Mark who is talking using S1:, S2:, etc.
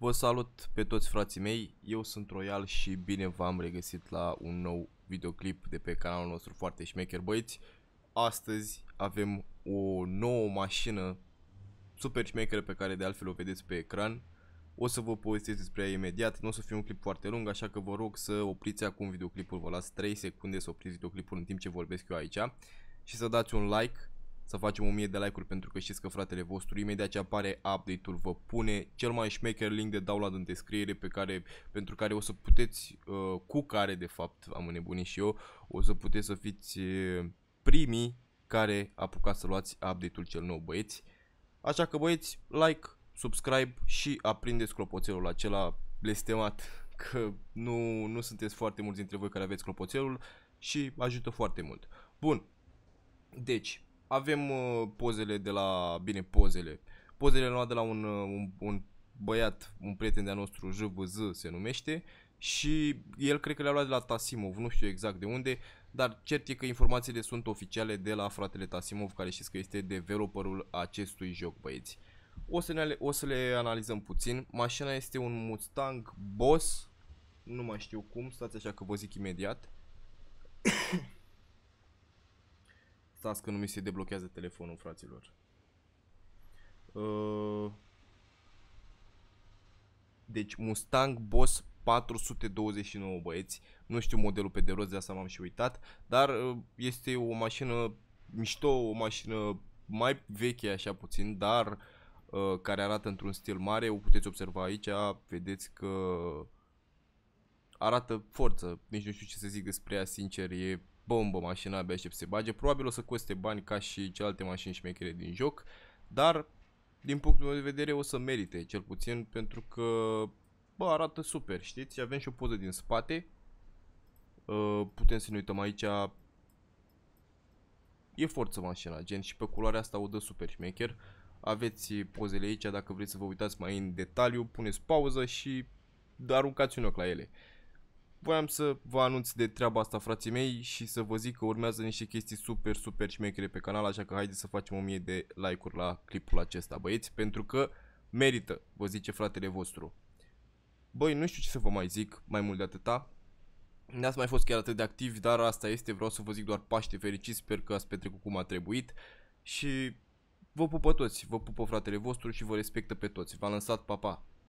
S1: Vă salut pe toți frații mei, eu sunt Royal și bine v-am regăsit la un nou videoclip de pe canalul nostru foarte șmecher băieți. Astăzi avem o nouă mașină super șmecheră pe care de altfel o vedeți pe ecran. O să vă povestesc despre ea imediat, nu o să fie un clip foarte lung, așa că vă rog să opriți acum videoclipul, vă las 3 secunde să opriți videoclipul în timp ce vorbesc eu aici și să dați un like să facem 1000 de like-uri pentru că știți că fratele vostru imediat ce apare update-ul vă pune cel mai șmecher link de download în descriere pe care, pentru care o să puteți, uh, cu care de fapt am înnebunit și eu, o să puteți să fiți uh, primii care apucați să luați update-ul cel nou băieți. Așa că băieți, like, subscribe și aprindeți clopoțelul acela blestemat că nu, nu sunteți foarte mulți dintre voi care aveți clopoțelul și ajută foarte mult. Bun, deci avem uh, pozele de la, bine, pozele, pozele luate de la un, uh, un, un băiat, un prieten de-a nostru, JVZ se numește, și el cred că le-a luat de la Tasimov, nu știu exact de unde, dar cert e că informațiile sunt oficiale de la fratele Tasimov, care știți că este developerul acestui joc, băieți. O să, ne, o să le analizăm puțin. Mașina este un Mustang Boss, nu mai știu cum, stați așa că vă zic imediat. stați că nu mi se deblochează telefonul, fraților. Uh, deci Mustang Boss 429 băieți, nu știu modelul pe de roz, de asta m-am și uitat, dar uh, este o mașină mișto, o mașină mai veche așa puțin, dar uh, care arată într-un stil mare, o puteți observa aici, vedeți că arată forță, nici nu știu ce să zic despre ea, sincer, e bombă mașina, abia aștept să se bage. Probabil o să coste bani ca și celelalte mașini șmechere din joc, dar din punctul meu de vedere o să merite, cel puțin pentru că bă, arată super, știți? Avem și o poză din spate. Uh, putem să ne uităm aici. E forță mașina, gen, și pe culoarea asta o dă super șmecher. Aveți pozele aici, dacă vreți să vă uitați mai în detaliu, puneți pauză și aruncați un ochi la ele voiam să vă anunț de treaba asta, frații mei, și să vă zic că urmează niște chestii super, super șmechere pe canal, așa că haideți să facem 1000 de like-uri la clipul acesta, băieți, pentru că merită, vă zice fratele vostru. Băi, nu știu ce să vă mai zic mai mult de atâta. N-ați mai fost chiar atât de activ, dar asta este, vreau să vă zic doar Paște fericiți, sper că ați petrecut cum a trebuit și vă pupă toți, vă pupă fratele vostru și vă respectă pe toți. v am lansat, papa! Pa.